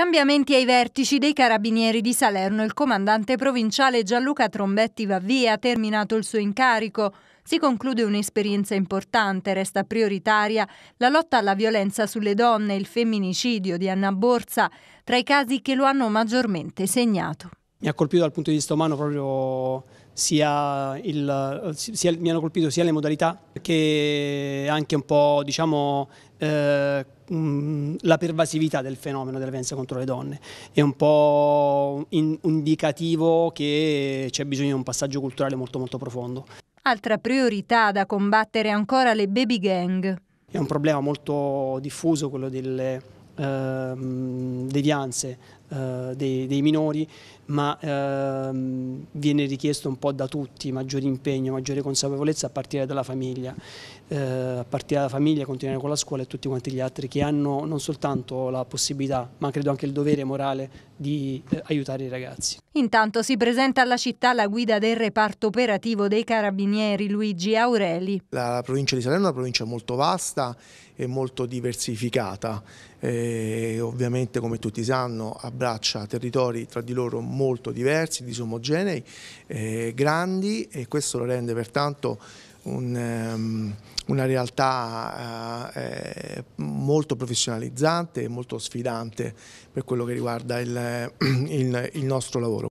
Cambiamenti ai vertici dei carabinieri di Salerno. Il comandante provinciale Gianluca Trombetti va via, ha terminato il suo incarico. Si conclude un'esperienza importante, resta prioritaria la lotta alla violenza sulle donne, e il femminicidio di Anna Borsa, tra i casi che lo hanno maggiormente segnato. Mi ha colpito dal punto di vista umano proprio sia il, sia, mi hanno colpito sia le modalità che anche un po' diciamo, eh, mm, la pervasività del fenomeno della violenza contro le donne. È un po' in, indicativo che c'è bisogno di un passaggio culturale molto molto profondo. Altra priorità da combattere ancora le baby gang. È un problema molto diffuso quello delle eh, devianze eh, dei, dei, minori, ma ehm, viene richiesto un po' da tutti maggiore impegno, maggiore consapevolezza a partire dalla famiglia, eh, a partire dalla famiglia, continuare con la scuola e tutti quanti gli altri che hanno non soltanto la possibilità, ma credo anche il dovere morale di eh, aiutare i ragazzi. Intanto si presenta alla città la guida del reparto operativo dei carabinieri Luigi Aureli. La provincia di Salerno è una provincia molto vasta e molto diversificata. Eh, ovviamente come tutti sanno abbraccia territori tra di loro molto diversi, disomogenei, eh, grandi e questo lo rende pertanto un, um, una realtà uh, eh, molto professionalizzante e molto sfidante per quello che riguarda il, il, il nostro lavoro.